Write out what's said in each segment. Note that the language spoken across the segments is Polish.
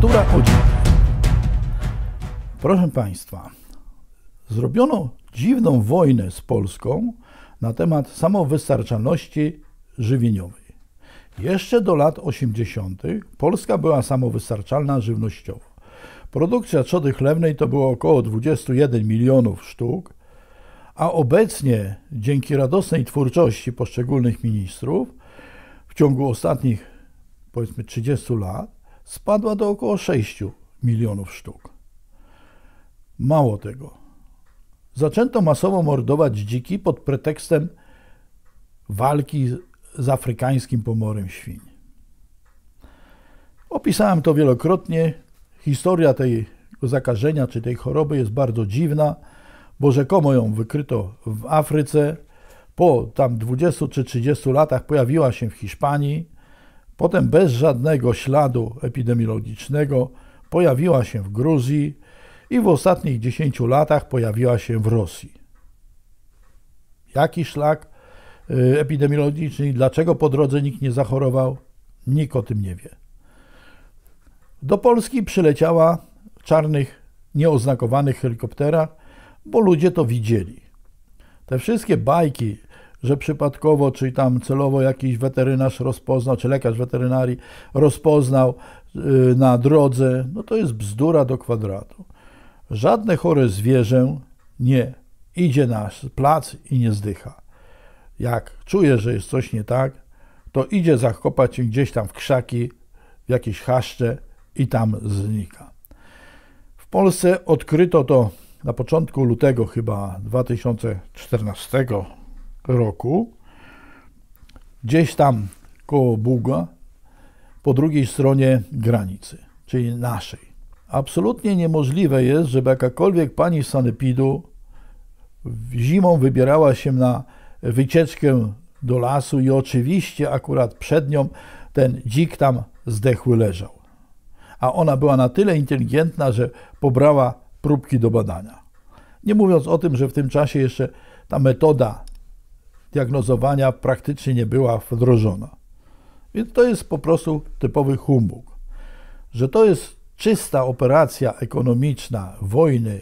Kultura odzieży. Proszę Państwa, zrobiono dziwną wojnę z Polską na temat samowystarczalności żywieniowej. Jeszcze do lat 80. Polska była samowystarczalna żywnościowo. Produkcja trzody chlewnej to było około 21 milionów sztuk, a obecnie dzięki radosnej twórczości poszczególnych ministrów w ciągu ostatnich powiedzmy 30 lat spadła do około 6 milionów sztuk. Mało tego. Zaczęto masowo mordować dziki pod pretekstem walki z afrykańskim pomorem świń. Opisałem to wielokrotnie. Historia tej zakażenia czy tej choroby jest bardzo dziwna, bo rzekomo ją wykryto w Afryce. Po tam 20 czy 30 latach pojawiła się w Hiszpanii, Potem bez żadnego śladu epidemiologicznego pojawiła się w Gruzji i w ostatnich 10 latach pojawiła się w Rosji. Jaki szlak y, epidemiologiczny i dlaczego po drodze nikt nie zachorował? Nikt o tym nie wie. Do Polski przyleciała w czarnych, nieoznakowanych helikopterach, bo ludzie to widzieli. Te wszystkie bajki że przypadkowo, czy tam celowo jakiś weterynarz rozpoznał, czy lekarz weterynarii rozpoznał y, na drodze, no to jest bzdura do kwadratu. Żadne chore zwierzę nie idzie na plac i nie zdycha. Jak czuje, że jest coś nie tak, to idzie zakopać się gdzieś tam w krzaki, w jakieś chaszcze i tam znika. W Polsce odkryto to na początku lutego chyba 2014 roku, gdzieś tam koło Buga, po drugiej stronie granicy, czyli naszej. Absolutnie niemożliwe jest, żeby jakakolwiek pani z Sanepidu zimą wybierała się na wycieczkę do lasu i oczywiście akurat przed nią ten dzik tam zdechły leżał. A ona była na tyle inteligentna, że pobrała próbki do badania. Nie mówiąc o tym, że w tym czasie jeszcze ta metoda diagnozowania praktycznie nie była wdrożona. Więc to jest po prostu typowy humbug. Że to jest czysta operacja ekonomiczna wojny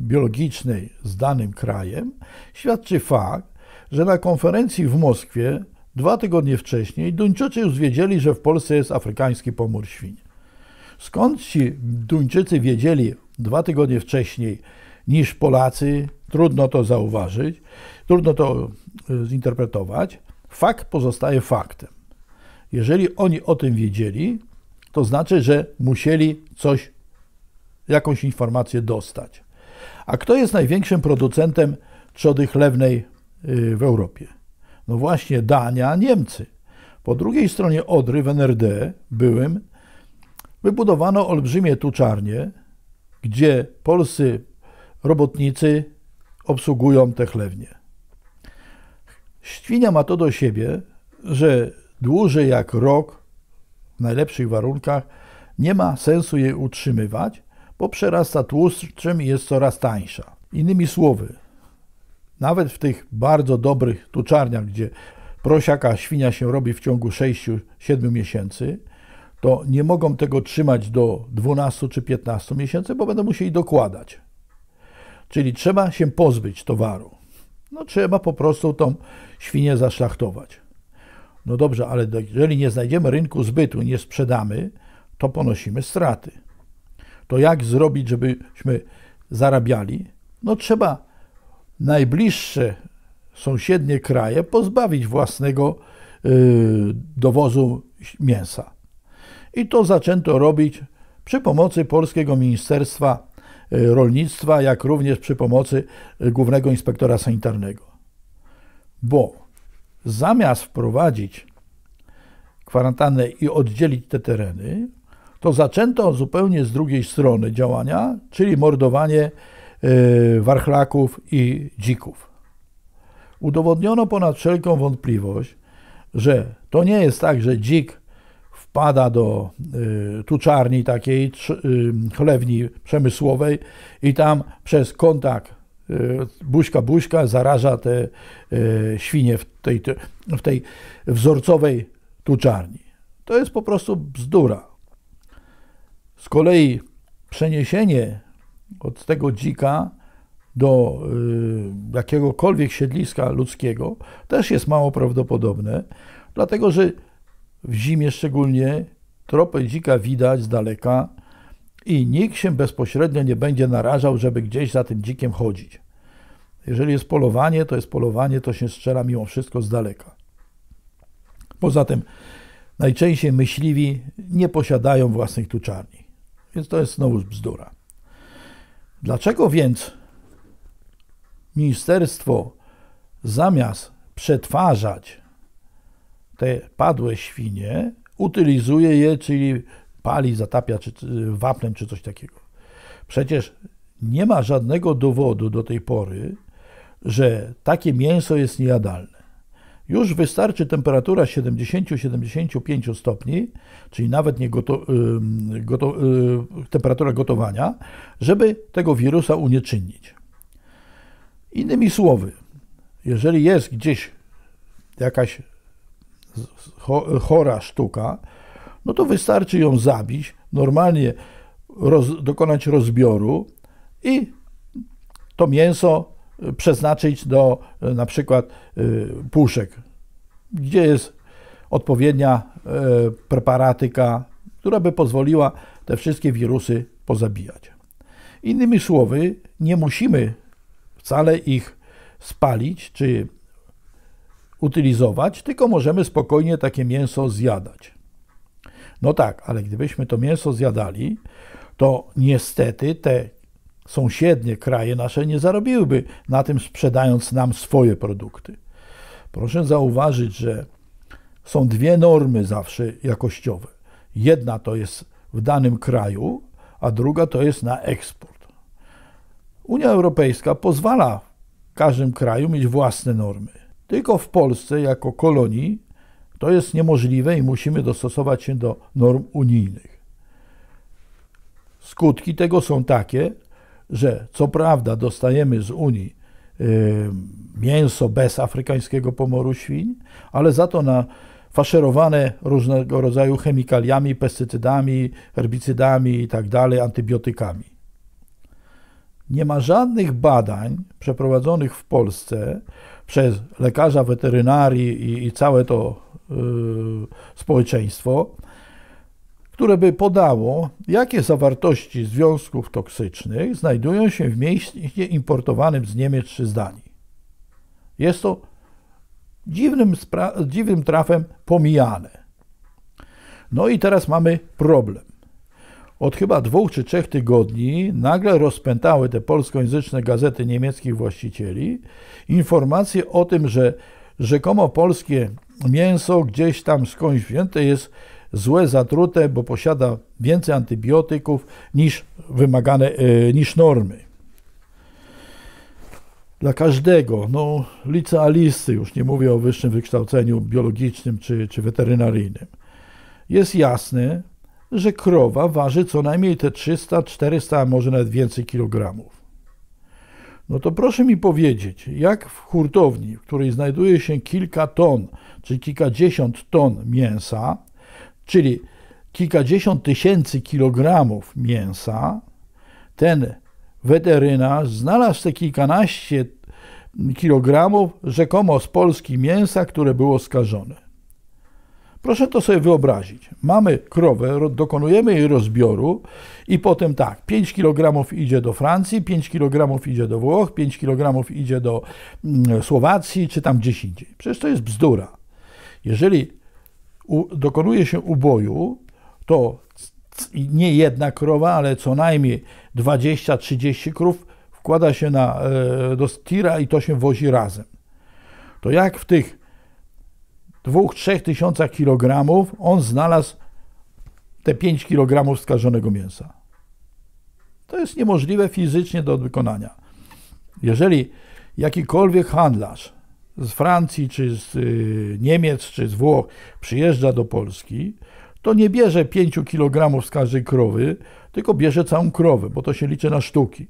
biologicznej z danym krajem, świadczy fakt, że na konferencji w Moskwie dwa tygodnie wcześniej Duńczycy już wiedzieli, że w Polsce jest afrykański pomór świń. Skąd ci Duńczycy wiedzieli dwa tygodnie wcześniej niż Polacy, trudno to zauważyć. Trudno to y, zinterpretować. Fakt pozostaje faktem. Jeżeli oni o tym wiedzieli, to znaczy, że musieli coś, jakąś informację dostać. A kto jest największym producentem trzody chlewnej y, w Europie? No właśnie Dania, Niemcy. Po drugiej stronie Odry w NRD byłym wybudowano olbrzymie tuczarnie, gdzie polscy robotnicy obsługują te chlewnie. Świnia ma to do siebie, że dłużej jak rok w najlepszych warunkach nie ma sensu jej utrzymywać, bo przerasta tłuszczem i jest coraz tańsza. Innymi słowy, nawet w tych bardzo dobrych tuczarniach, gdzie prosiaka świnia się robi w ciągu 6-7 miesięcy, to nie mogą tego trzymać do 12 czy 15 miesięcy, bo będą musieli dokładać. Czyli trzeba się pozbyć towaru. No trzeba po prostu tą świnię zaszlachtować. No dobrze, ale jeżeli nie znajdziemy rynku zbytu, nie sprzedamy, to ponosimy straty. To jak zrobić, żebyśmy zarabiali? No trzeba najbliższe sąsiednie kraje pozbawić własnego y, dowozu mięsa. I to zaczęto robić przy pomocy Polskiego Ministerstwa Y, rolnictwa, jak również przy pomocy y, głównego inspektora sanitarnego. Bo zamiast wprowadzić kwarantannę i oddzielić te tereny, to zaczęto zupełnie z drugiej strony działania, czyli mordowanie y, warchlaków i dzików. Udowodniono ponad wszelką wątpliwość, że to nie jest tak, że dzik wpada do y, tuczarni takiej, y, chlewni przemysłowej i tam przez kontakt y, buźka buźka zaraża te świnie w tej, w tej wzorcowej tuczarni. To jest po prostu bzdura. Z kolei przeniesienie od tego dzika do jakiegokolwiek siedliska ludzkiego też jest mało prawdopodobne, dlatego że w zimie szczególnie, tropę dzika widać z daleka i nikt się bezpośrednio nie będzie narażał, żeby gdzieś za tym dzikiem chodzić. Jeżeli jest polowanie, to jest polowanie, to się strzela mimo wszystko z daleka. Poza tym najczęściej myśliwi nie posiadają własnych tuczarni, więc to jest znowu bzdura. Dlaczego więc ministerstwo zamiast przetwarzać te padłe świnie, utylizuje je, czyli pali, zatapia czy, wapnem czy coś takiego. Przecież nie ma żadnego dowodu do tej pory, że takie mięso jest niejadalne. Już wystarczy temperatura 70-75 stopni, czyli nawet nie goto, goto, y, temperatura gotowania, żeby tego wirusa unieczynnić. Innymi słowy, jeżeli jest gdzieś jakaś chora sztuka, no to wystarczy ją zabić, normalnie roz, dokonać rozbioru i to mięso y, przeznaczyć do y, na przykład y, puszek, gdzie jest odpowiednia preparatyka, która by pozwoliła te wszystkie wirusy pozabijać. Innymi słowy, nie musimy wcale ich spalić czy utylizować, tylko możemy spokojnie takie mięso zjadać. No tak, ale gdybyśmy to mięso zjadali, to niestety te sąsiednie kraje nasze nie zarobiłyby na tym sprzedając nam swoje produkty. Proszę zauważyć, że są dwie normy zawsze jakościowe. Jedna to jest w danym kraju, a druga to jest na eksport. Unia Europejska pozwala w każdym kraju mieć własne normy tylko w Polsce jako kolonii to jest niemożliwe i musimy dostosować się do norm unijnych. Skutki tego są takie, że co prawda dostajemy z Unii y, mięso bez afrykańskiego pomoru świń, ale za to na faszerowane różnego rodzaju chemikaliami, pestycydami, herbicydami itd., tak antybiotykami. Nie ma żadnych badań przeprowadzonych w Polsce, przez lekarza weterynarii i, i całe to y, społeczeństwo, które by podało, jakie zawartości związków toksycznych znajdują się w mięśnie importowanym z Niemiec czy z Danii. Jest to dziwnym, dziwnym trafem pomijane. No i teraz mamy problem. Od chyba dwóch czy trzech tygodni nagle rozpętały te polskojęzyczne gazety niemieckich właścicieli informacje o tym, że rzekomo polskie mięso gdzieś tam skądś wzięte jest złe, zatrute, bo posiada więcej antybiotyków niż wymagane, e, niż normy. Dla każdego, no licealisty, już nie mówię o wyższym wykształceniu biologicznym czy, czy weterynaryjnym, jest jasne, że krowa waży co najmniej te 300, 400, a może nawet więcej kilogramów. No to proszę mi powiedzieć, jak w hurtowni, w której znajduje się kilka ton, czy kilkadziesiąt ton mięsa, czyli kilkadziesiąt tysięcy kilogramów mięsa, ten weterynarz znalazł te kilkanaście kilogramów rzekomo z Polski mięsa, które było skażone. Proszę to sobie wyobrazić. Mamy krowę, dokonujemy jej rozbioru i potem tak, 5 kg idzie do Francji, 5 kg idzie do Włoch, 5 kg idzie do mm, Słowacji czy tam gdzieś indziej. Przecież to jest bzdura. Jeżeli dokonuje się uboju, to nie jedna krowa, ale co najmniej 20-30 krów wkłada się na, e, do stira i to się wozi razem. To jak w tych 2-3 tysiącach kilogramów on znalazł te 5 kilogramów skażonego mięsa. To jest niemożliwe fizycznie do wykonania. Jeżeli jakikolwiek handlarz z Francji, czy z y, Niemiec, czy z Włoch przyjeżdża do Polski, to nie bierze 5 kg z każdej krowy, tylko bierze całą krowę, bo to się liczy na sztuki.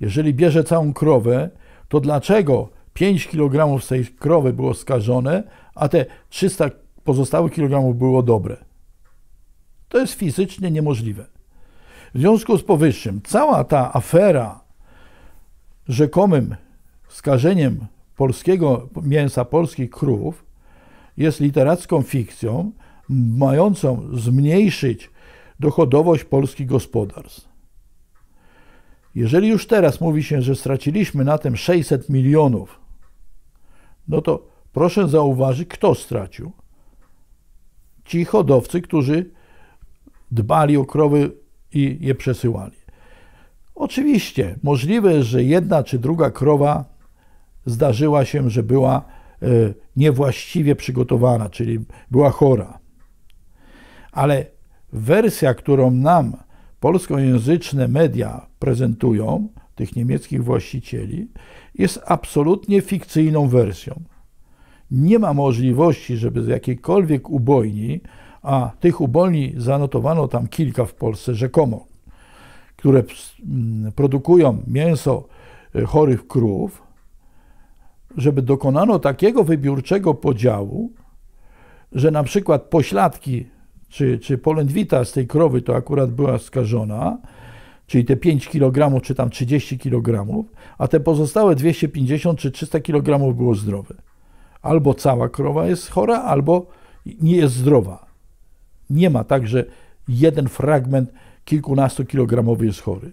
Jeżeli bierze całą krowę, to dlaczego 5 kg z tej krowy było skażone, a te 300 pozostałych kilogramów było dobre. To jest fizycznie niemożliwe. W związku z powyższym, cała ta afera rzekomym skażeniem polskiego mięsa, polskich krów, jest literacką fikcją mającą zmniejszyć dochodowość polskich gospodarstw. Jeżeli już teraz mówi się, że straciliśmy na tym 600 milionów no to proszę zauważyć, kto stracił. Ci hodowcy, którzy dbali o krowy i je przesyłali. Oczywiście możliwe, że jedna czy druga krowa zdarzyła się, że była e, niewłaściwie przygotowana, czyli była chora. Ale wersja, którą nam polskojęzyczne media prezentują, tych niemieckich właścicieli, jest absolutnie fikcyjną wersją. Nie ma możliwości, żeby z jakiejkolwiek ubojni, a tych ubojni zanotowano tam kilka w Polsce rzekomo, które mm, produkują mięso e, chorych krów, żeby dokonano takiego wybiórczego podziału, że na przykład pośladki czy, czy polędwita z tej krowy to akurat była skażona, czyli te 5 kg czy tam 30 kg, a te pozostałe 250 czy 300 kg było zdrowe. Albo cała krowa jest chora, albo nie jest zdrowa. Nie ma tak, że jeden fragment kilkunastokilogramowy jest chory.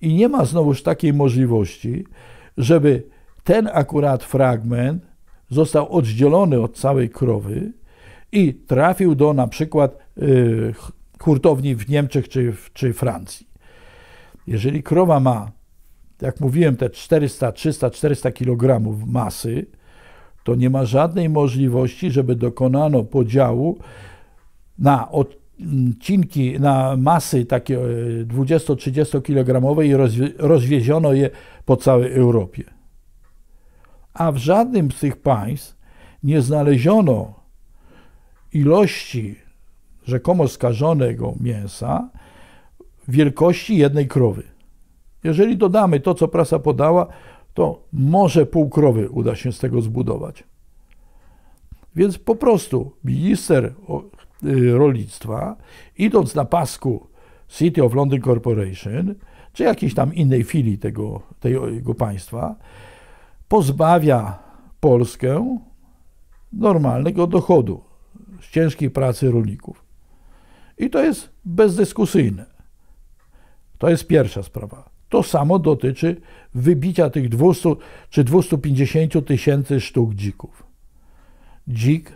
I nie ma znowuż takiej możliwości, żeby ten akurat fragment został oddzielony od całej krowy i trafił do na przykład y, hurtowni w Niemczech czy, czy Francji. Jeżeli krowa ma, jak mówiłem, te 400, 300, 400 kg masy, to nie ma żadnej możliwości, żeby dokonano podziału na odcinki, mm, na masy takie 20-30 e, kg i rozwieziono je po całej Europie. A w żadnym z tych państw nie znaleziono ilości rzekomo skażonego mięsa, wielkości jednej krowy. Jeżeli dodamy to, co prasa podała, to może pół krowy uda się z tego zbudować. Więc po prostu minister y, rolnictwa, idąc na pasku City of London Corporation, czy jakiejś tam innej filii tego, tego państwa, pozbawia Polskę normalnego dochodu z ciężkiej pracy rolników. I to jest bezdyskusyjne. To jest pierwsza sprawa. To samo dotyczy wybicia tych 200 czy 250 tysięcy sztuk dzików. Dzik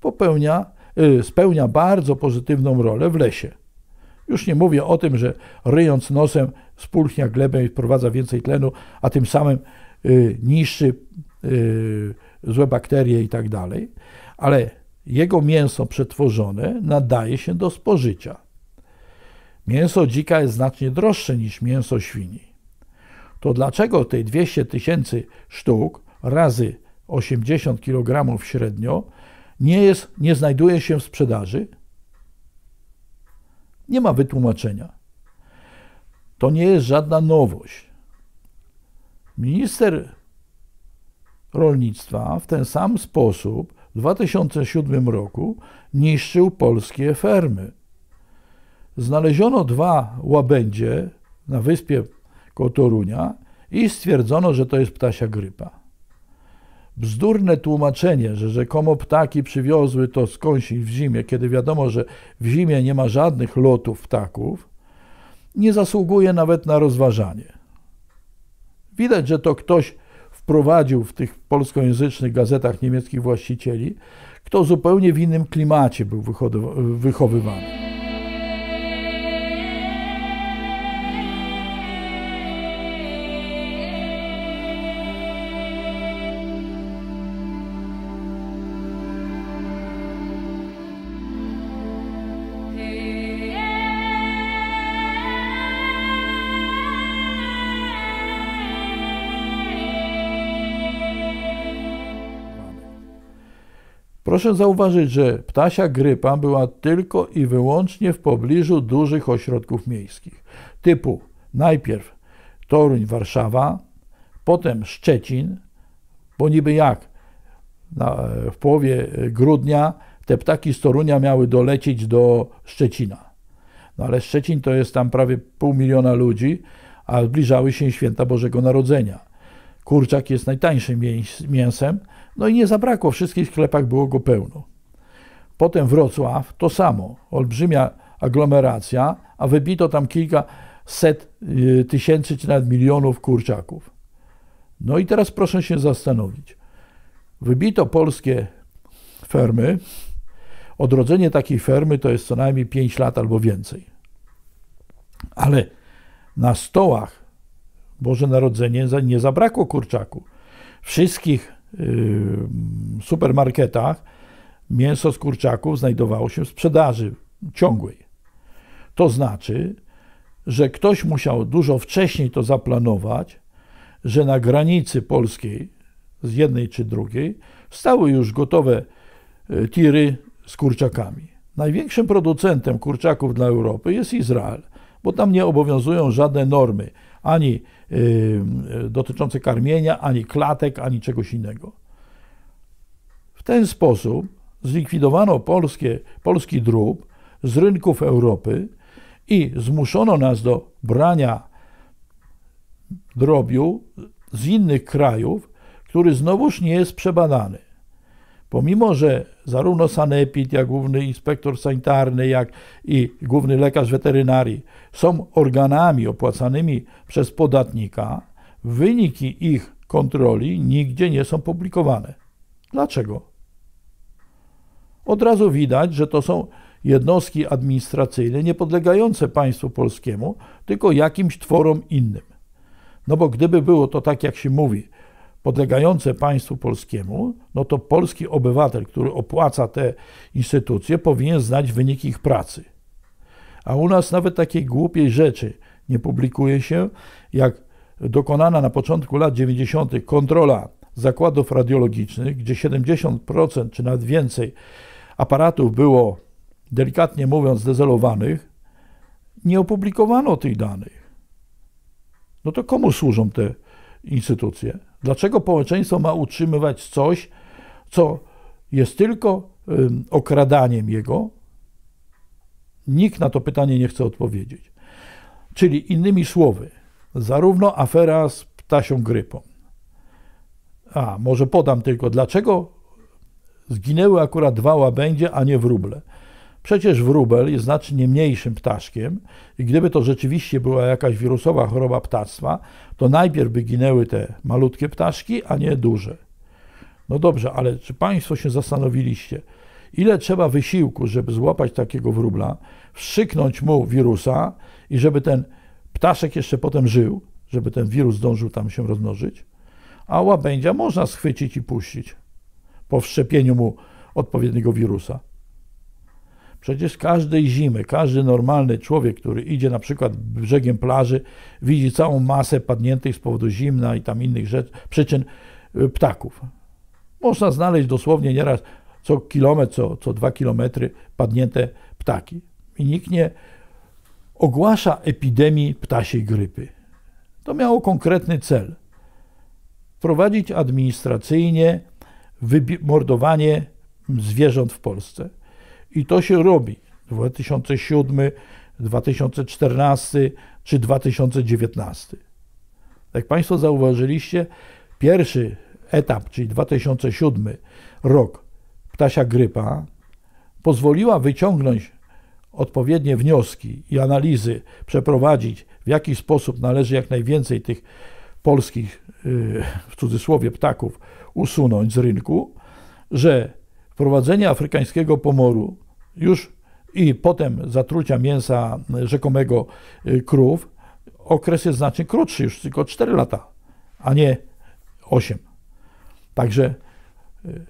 popełnia, y, spełnia bardzo pozytywną rolę w lesie. Już nie mówię o tym, że ryjąc nosem spulchnia glebę i wprowadza więcej tlenu, a tym samym y, niszczy y, złe bakterie i tak dalej, ale jego mięso przetworzone nadaje się do spożycia. Mięso dzika jest znacznie droższe niż mięso świni. To dlaczego tej 200 tysięcy sztuk razy 80 kg średnio nie, jest, nie znajduje się w sprzedaży? Nie ma wytłumaczenia. To nie jest żadna nowość. Minister rolnictwa w ten sam sposób w 2007 roku niszczył polskie fermy znaleziono dwa łabędzie na wyspie Kotorunia i stwierdzono, że to jest ptasia grypa. Bzdurne tłumaczenie, że rzekomo ptaki przywiozły to skądś w zimie, kiedy wiadomo, że w zimie nie ma żadnych lotów ptaków, nie zasługuje nawet na rozważanie. Widać, że to ktoś wprowadził w tych polskojęzycznych gazetach niemieckich właścicieli, kto zupełnie w innym klimacie był wychowywany. Proszę zauważyć, że ptasia grypa była tylko i wyłącznie w pobliżu dużych ośrodków miejskich, typu najpierw Toruń, Warszawa, potem Szczecin, bo niby jak w połowie grudnia te ptaki z Torunia miały dolecieć do Szczecina. No ale Szczecin to jest tam prawie pół miliona ludzi, a zbliżały się święta Bożego Narodzenia. Kurczak jest najtańszym mięsem, no i nie zabrakło, w wszystkich sklepach było go pełno. Potem Wrocław, to samo, olbrzymia aglomeracja, a wybito tam kilka set y, tysięcy czy nawet milionów kurczaków. No i teraz proszę się zastanowić. Wybito polskie fermy. Odrodzenie takiej fermy to jest co najmniej 5 lat albo więcej. Ale na stołach Boże Narodzenie nie zabrakło kurczaku. Wszystkich yy, supermarketach mięso z kurczaków znajdowało się w sprzedaży ciągłej. To znaczy, że ktoś musiał dużo wcześniej to zaplanować, że na granicy polskiej z jednej czy drugiej stały już gotowe yy, tiry z kurczakami. Największym producentem kurczaków dla Europy jest Izrael, bo tam nie obowiązują żadne normy ani y, y, dotyczące karmienia, ani klatek, ani czegoś innego. W ten sposób zlikwidowano polskie, polski drób z rynków Europy i zmuszono nas do brania drobiu z innych krajów, który znowuż nie jest przebadany. Pomimo, że zarówno sanepid, jak główny inspektor sanitarny, jak i główny lekarz weterynarii są organami opłacanymi przez podatnika, wyniki ich kontroli nigdzie nie są publikowane. Dlaczego? Od razu widać, że to są jednostki administracyjne niepodlegające państwu polskiemu, tylko jakimś tworom innym. No bo gdyby było to tak, jak się mówi, podlegające państwu polskiemu, no to polski obywatel, który opłaca te instytucje, powinien znać wyniki ich pracy. A u nas nawet takiej głupiej rzeczy nie publikuje się, jak dokonana na początku lat 90. kontrola zakładów radiologicznych, gdzie 70% czy nawet więcej aparatów było, delikatnie mówiąc, dezelowanych, nie opublikowano tych danych. No to komu służą te instytucje? Dlaczego społeczeństwo ma utrzymywać coś, co jest tylko okradaniem jego? Nikt na to pytanie nie chce odpowiedzieć. Czyli innymi słowy, zarówno afera z ptasią grypą. A, może podam tylko, dlaczego zginęły akurat dwa łabędzie, a nie wróble? Przecież wróbel jest znacznie mniejszym ptaszkiem i gdyby to rzeczywiście była jakaś wirusowa choroba ptactwa, to najpierw by ginęły te malutkie ptaszki, a nie duże. No dobrze, ale czy Państwo się zastanowiliście, ile trzeba wysiłku, żeby złapać takiego wróbla, wszyknąć mu wirusa i żeby ten ptaszek jeszcze potem żył, żeby ten wirus zdążył tam się rozmnożyć? A łabędzia można schwycić i puścić po wszczepieniu mu odpowiedniego wirusa. Przecież każdej zimy, każdy normalny człowiek, który idzie na przykład brzegiem plaży, widzi całą masę padniętych z powodu zimna i tam innych rzeczy, przyczyn y, ptaków. Można znaleźć dosłownie nieraz co kilometr, co, co dwa kilometry padnięte ptaki. I nikt nie ogłasza epidemii ptasiej grypy. To miało konkretny cel. Prowadzić administracyjnie mordowanie zwierząt w Polsce. I to się robi. 2007, 2014 czy 2019. Jak Państwo zauważyliście, pierwszy etap, czyli 2007 rok, ptasia grypa, pozwoliła wyciągnąć odpowiednie wnioski i analizy, przeprowadzić, w jaki sposób należy jak najwięcej tych polskich, y, w cudzysłowie, ptaków usunąć z rynku, że wprowadzenie afrykańskiego pomoru już i potem zatrucia mięsa rzekomego y, krów, okres jest znacznie krótszy, już tylko 4 lata, a nie 8. Także y,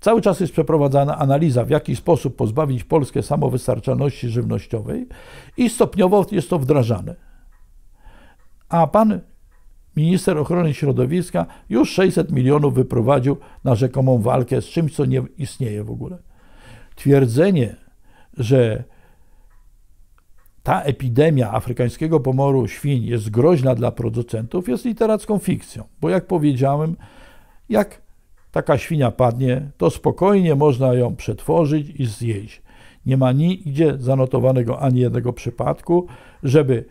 cały czas jest przeprowadzana analiza, w jaki sposób pozbawić Polskę samowystarczalności żywnościowej i stopniowo jest to wdrażane. A pan minister ochrony środowiska już 600 milionów wyprowadził na rzekomą walkę z czymś, co nie istnieje w ogóle. Twierdzenie, że ta epidemia afrykańskiego pomoru świń jest groźna dla producentów, jest literacką fikcją, bo jak powiedziałem, jak taka świnia padnie, to spokojnie można ją przetworzyć i zjeść. Nie ma nigdzie zanotowanego ani jednego przypadku, żeby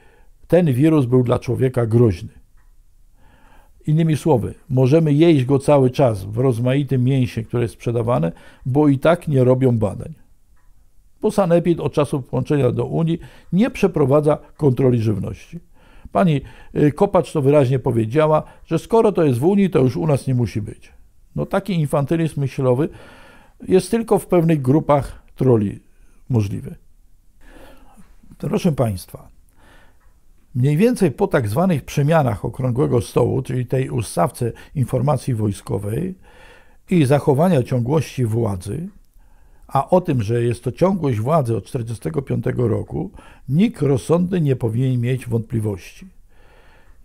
ten wirus był dla człowieka groźny. Innymi słowy, możemy jeść go cały czas w rozmaitym mięsie, które jest sprzedawane, bo i tak nie robią badań. Bo Sanepid od czasu włączenia do Unii nie przeprowadza kontroli żywności. Pani y, Kopacz to wyraźnie powiedziała, że skoro to jest w Unii, to już u nas nie musi być. No taki infantylizm myślowy jest tylko w pewnych grupach troli możliwy. Proszę Państwa, Mniej więcej po tak zwanych przemianach okrągłego stołu, czyli tej ustawce informacji wojskowej i zachowania ciągłości władzy, a o tym, że jest to ciągłość władzy od 1945 roku, nikt rozsądny nie powinien mieć wątpliwości.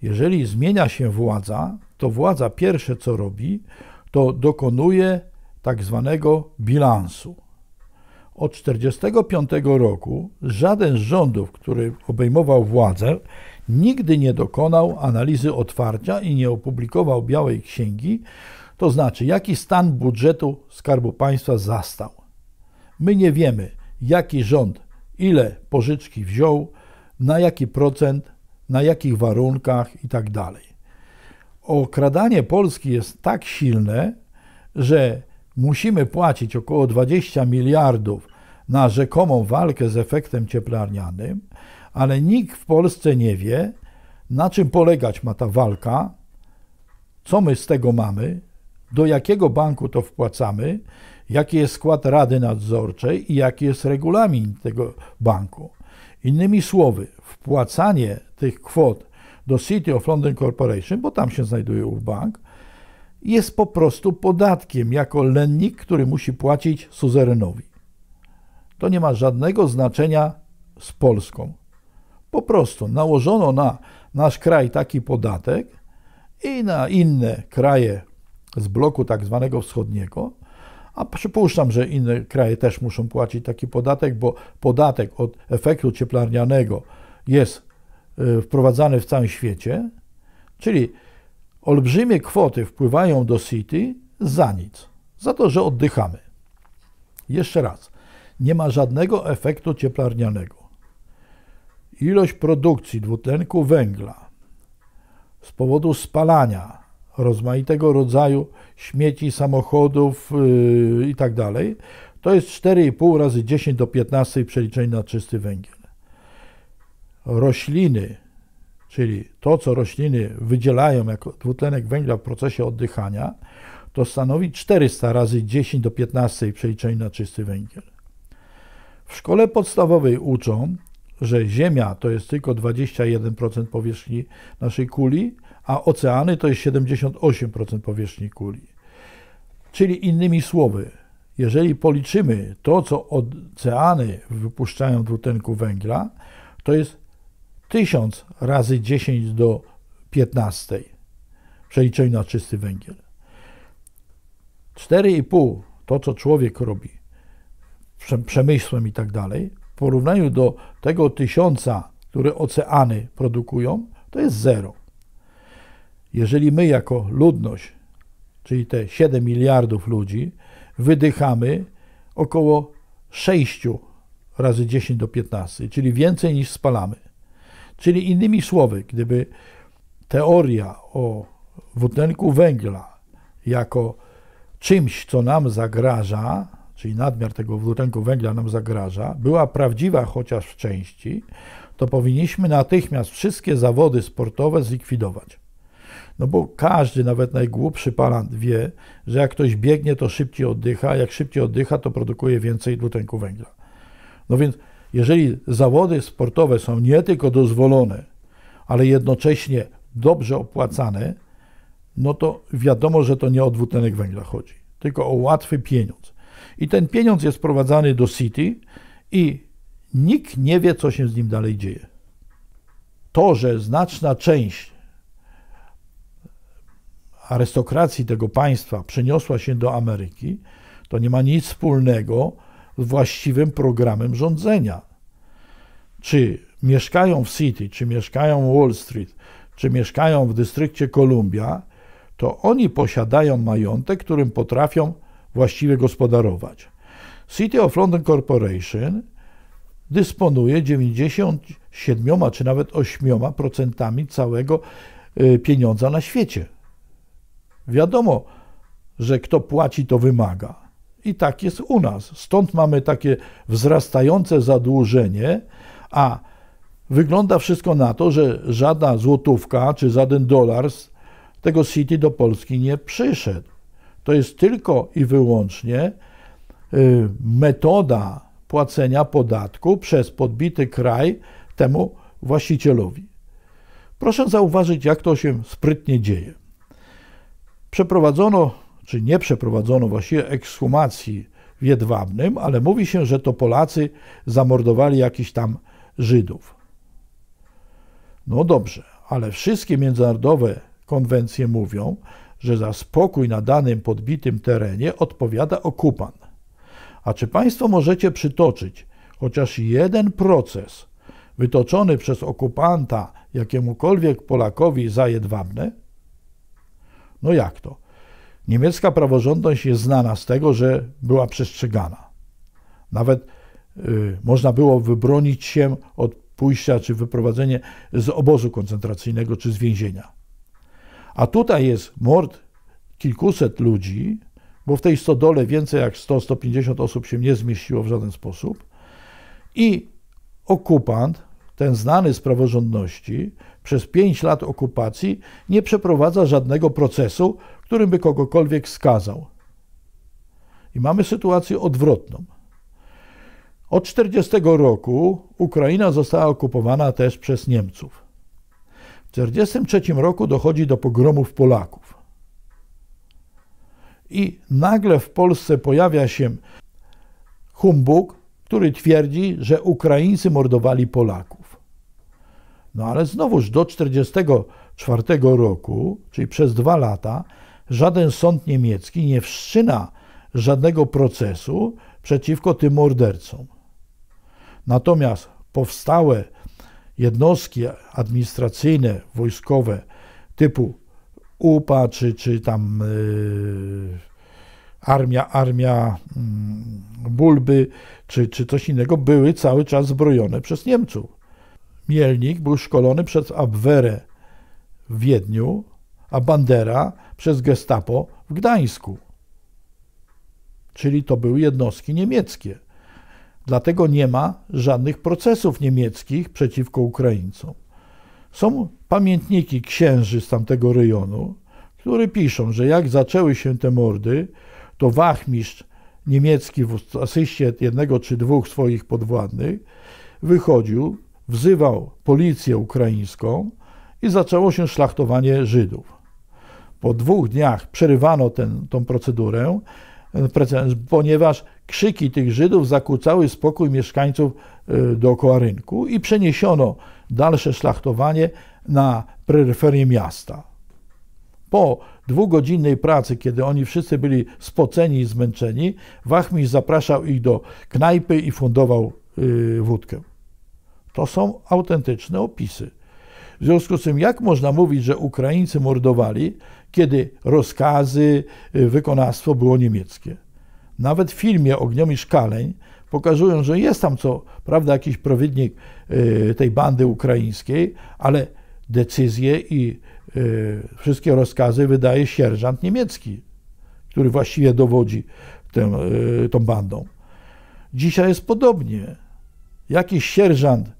Jeżeli zmienia się władza, to władza pierwsze co robi, to dokonuje tak zwanego bilansu. Od 1945 roku żaden z rządów, który obejmował władzę, nigdy nie dokonał analizy otwarcia i nie opublikował Białej Księgi, to znaczy jaki stan budżetu Skarbu Państwa zastał. My nie wiemy, jaki rząd ile pożyczki wziął, na jaki procent, na jakich warunkach itd. Tak Okradanie Polski jest tak silne, że musimy płacić około 20 miliardów na rzekomą walkę z efektem cieplarnianym, ale nikt w Polsce nie wie, na czym polegać ma ta walka, co my z tego mamy, do jakiego banku to wpłacamy, jaki jest skład rady nadzorczej i jaki jest regulamin tego banku. Innymi słowy, wpłacanie tych kwot do City of London Corporation, bo tam się znajduje bank, jest po prostu podatkiem jako lennik, który musi płacić suzerenowi. To nie ma żadnego znaczenia z Polską. Po prostu nałożono na nasz kraj taki podatek i na inne kraje z bloku tak zwanego wschodniego, a przypuszczam, że inne kraje też muszą płacić taki podatek, bo podatek od efektu cieplarnianego jest y, wprowadzany w całym świecie, czyli olbrzymie kwoty wpływają do City za nic, za to, że oddychamy. Jeszcze raz, nie ma żadnego efektu cieplarnianego. Ilość produkcji dwutlenku węgla z powodu spalania rozmaitego rodzaju śmieci, samochodów yy, tak itd. to jest 4,5 razy 10 do 15 przeliczeń na czysty węgiel. Rośliny czyli to, co rośliny wydzielają jako dwutlenek węgla w procesie oddychania, to stanowi 400 razy 10 do 15 w przeliczeniu na czysty węgiel. W szkole podstawowej uczą, że Ziemia to jest tylko 21% powierzchni naszej kuli, a oceany to jest 78% powierzchni kuli. Czyli innymi słowy, jeżeli policzymy to, co oceany wypuszczają dwutlenku węgla, to jest 1000 razy 10 do 15 w przeliczeniu na czysty węgiel. 4,5 to, co człowiek robi przemysłem i tak dalej, w porównaniu do tego tysiąca, które oceany produkują, to jest zero. Jeżeli my jako ludność, czyli te 7 miliardów ludzi, wydychamy około 6 razy 10 do 15, czyli więcej niż spalamy. Czyli innymi słowy, gdyby teoria o dwutlenku węgla jako czymś, co nam zagraża, czyli nadmiar tego dwutlenku węgla nam zagraża, była prawdziwa chociaż w części, to powinniśmy natychmiast wszystkie zawody sportowe zlikwidować. No bo każdy, nawet najgłupszy palant wie, że jak ktoś biegnie, to szybciej oddycha, a jak szybciej oddycha, to produkuje więcej dwutlenku węgla. No więc jeżeli zawody sportowe są nie tylko dozwolone, ale jednocześnie dobrze opłacane, no to wiadomo, że to nie o dwutlenek węgla chodzi, tylko o łatwy pieniądz. I ten pieniądz jest sprowadzany do City i nikt nie wie, co się z nim dalej dzieje. To, że znaczna część arystokracji tego państwa przeniosła się do Ameryki, to nie ma nic wspólnego właściwym programem rządzenia. Czy mieszkają w City, czy mieszkają Wall Street, czy mieszkają w dystrykcie Columbia, to oni posiadają majątek, którym potrafią właściwie gospodarować. City of London Corporation dysponuje 97 czy nawet 8% całego y, pieniądza na świecie. Wiadomo, że kto płaci, to wymaga. I tak jest u nas. Stąd mamy takie wzrastające zadłużenie, a wygląda wszystko na to, że żadna złotówka czy żaden dolar z tego City do Polski nie przyszedł. To jest tylko i wyłącznie y, metoda płacenia podatku przez podbity kraj temu właścicielowi. Proszę zauważyć, jak to się sprytnie dzieje. Przeprowadzono czy nie przeprowadzono właściwie ekshumacji w Jedwabnym, ale mówi się, że to Polacy zamordowali jakichś tam Żydów. No dobrze, ale wszystkie międzynarodowe konwencje mówią, że za spokój na danym podbitym terenie odpowiada okupant. A czy Państwo możecie przytoczyć chociaż jeden proces wytoczony przez okupanta jakiemukolwiek Polakowi za Jedwabne? No jak to? Niemiecka praworządność jest znana z tego, że była przestrzegana. Nawet y, można było wybronić się od pójścia czy wyprowadzenia z obozu koncentracyjnego czy z więzienia. A tutaj jest mord kilkuset ludzi, bo w tej stodole więcej jak 100-150 osób się nie zmieściło w żaden sposób. I okupant, ten znany z praworządności, przez 5 lat okupacji nie przeprowadza żadnego procesu, którym by kogokolwiek skazał. I mamy sytuację odwrotną. Od 1940 roku Ukraina została okupowana też przez Niemców. W 1943 roku dochodzi do pogromów Polaków. I nagle w Polsce pojawia się humbug, który twierdzi, że Ukraińcy mordowali Polaków. No ale znowuż do 1944 roku, czyli przez dwa lata, żaden sąd niemiecki nie wszczyna żadnego procesu przeciwko tym mordercom. Natomiast powstałe jednostki administracyjne, wojskowe typu UPA czy, czy tam yy, armia, armia yy, Bulby czy, czy coś innego były cały czas zbrojone przez Niemców. Mielnik był szkolony przez Abwehrę w Wiedniu a Bandera przez Gestapo w Gdańsku. Czyli to były jednostki niemieckie. Dlatego nie ma żadnych procesów niemieckich przeciwko Ukraińcom. Są pamiętniki księży z tamtego rejonu, które piszą, że jak zaczęły się te mordy, to wachmistrz niemiecki w asyście jednego czy dwóch swoich podwładnych wychodził, wzywał policję ukraińską i zaczęło się szlachtowanie Żydów po dwóch dniach przerywano tę procedurę, e, ponieważ krzyki tych Żydów zakłócały spokój mieszkańców e, dookoła rynku i przeniesiono dalsze szlachtowanie na peryferię miasta. Po dwugodzinnej pracy, kiedy oni wszyscy byli spoceni i zmęczeni, wachmistrz zapraszał ich do knajpy i fundował e, wódkę. To są autentyczne opisy. W związku z tym, jak można mówić, że Ukraińcy mordowali, kiedy rozkazy, y, wykonawstwo było niemieckie. Nawet w filmie Ogniom i Szkaleń pokazują, że jest tam co prawda jakiś prowidnik y, tej bandy ukraińskiej, ale decyzje i y, wszystkie rozkazy wydaje sierżant niemiecki, który właściwie dowodzi tym, tą bandą. Dzisiaj jest podobnie. Jakiś sierżant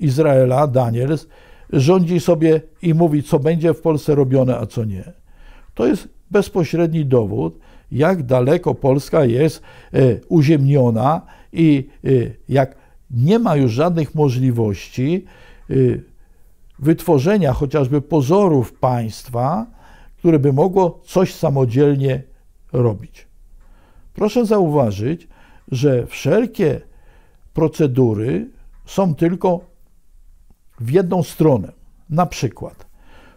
Izraela, Daniels, rządzi sobie i mówi, co będzie w Polsce robione, a co nie. To jest bezpośredni dowód, jak daleko Polska jest e, uziemniona i e, jak nie ma już żadnych możliwości e, wytworzenia chociażby pozorów państwa, które by mogło coś samodzielnie robić. Proszę zauważyć, że wszelkie procedury są tylko w jedną stronę. Na przykład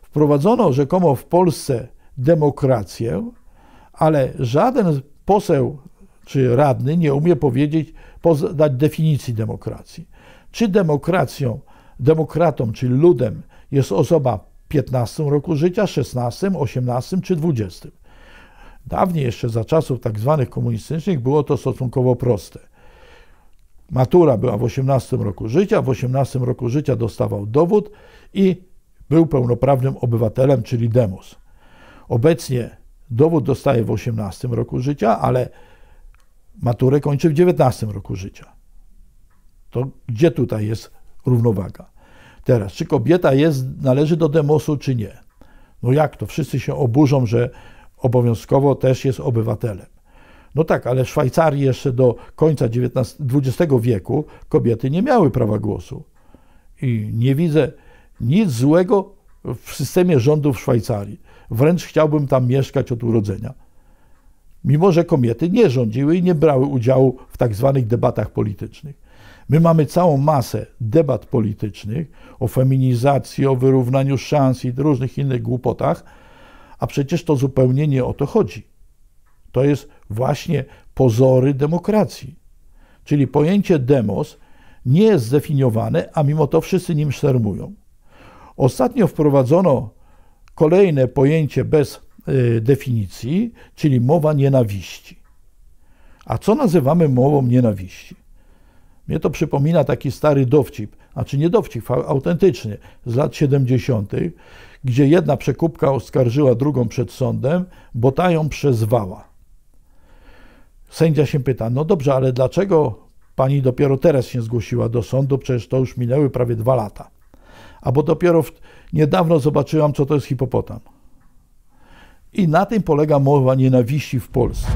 wprowadzono rzekomo w Polsce demokrację, ale żaden poseł czy radny nie umie powiedzieć, dać definicji demokracji. Czy demokracją, demokratą, czy ludem jest osoba w 15 roku życia, 16, 18 czy 20? Dawniej jeszcze za czasów tak zwanych komunistycznych było to stosunkowo proste. Matura była w 18 roku życia, w 18 roku życia dostawał dowód i był pełnoprawnym obywatelem, czyli demos. Obecnie dowód dostaje w 18 roku życia, ale maturę kończy w 19 roku życia. To gdzie tutaj jest równowaga? Teraz, czy kobieta jest, należy do demosu, czy nie? No jak to? Wszyscy się oburzą, że obowiązkowo też jest obywatelem. No tak, ale w Szwajcarii jeszcze do końca XX wieku kobiety nie miały prawa głosu. I nie widzę nic złego w systemie rządów w Szwajcarii. Wręcz chciałbym tam mieszkać od urodzenia. Mimo, że kobiety nie rządziły i nie brały udziału w tak zwanych debatach politycznych. My mamy całą masę debat politycznych o feminizacji, o wyrównaniu szans i różnych innych głupotach, a przecież to zupełnie nie o to chodzi. To jest właśnie pozory demokracji. Czyli pojęcie demos nie jest zdefiniowane, a mimo to wszyscy nim szermują. Ostatnio wprowadzono kolejne pojęcie bez e, definicji, czyli mowa nienawiści. A co nazywamy mową nienawiści? Mnie to przypomina taki stary dowcip, a czy nie dowcip, autentycznie, z lat 70., gdzie jedna przekupka oskarżyła drugą przed sądem, bo ta ją przezwała. Sędzia się pyta, no dobrze, ale dlaczego pani dopiero teraz się zgłosiła do sądu? Przecież to już minęły prawie dwa lata. A bo dopiero w, Niedawno zobaczyłam, co to jest hipopotam. I na tym polega mowa nienawiści w Polsce.